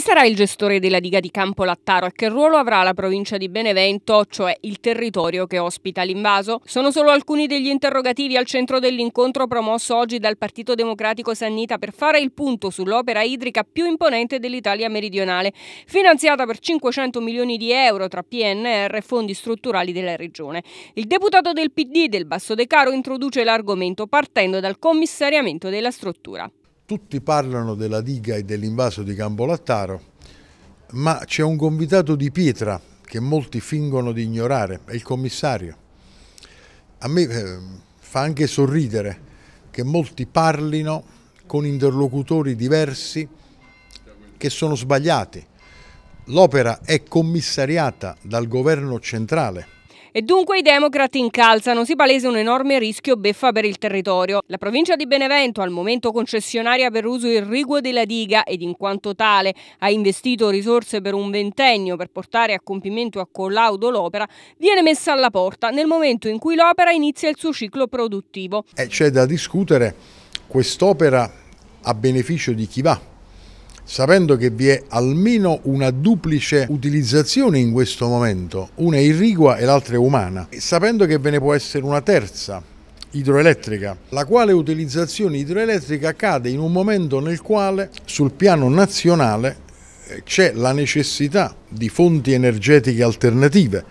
Chi sarà il gestore della diga di Campo Lattaro e che ruolo avrà la provincia di Benevento, cioè il territorio che ospita l'invaso? Sono solo alcuni degli interrogativi al centro dell'incontro promosso oggi dal Partito Democratico Sannita per fare il punto sull'opera idrica più imponente dell'Italia meridionale, finanziata per 500 milioni di euro tra PNR e fondi strutturali della regione. Il deputato del PD del Basso De Caro introduce l'argomento partendo dal commissariamento della struttura tutti parlano della diga e dell'invaso di Campolattaro, ma c'è un convitato di pietra che molti fingono di ignorare, è il commissario. A me eh, fa anche sorridere che molti parlino con interlocutori diversi che sono sbagliati. L'opera è commissariata dal governo centrale e dunque i democrati incalzano, si palese un enorme rischio beffa per il territorio. La provincia di Benevento, al momento concessionaria per uso irriguo della diga ed in quanto tale ha investito risorse per un ventennio per portare a compimento a collaudo l'opera, viene messa alla porta nel momento in cui l'opera inizia il suo ciclo produttivo. Eh, C'è da discutere quest'opera a beneficio di chi va sapendo che vi è almeno una duplice utilizzazione in questo momento, una irrigua e l'altra è umana, e sapendo che ve ne può essere una terza idroelettrica, la quale utilizzazione idroelettrica cade in un momento nel quale sul piano nazionale eh, c'è la necessità di fonti energetiche alternative.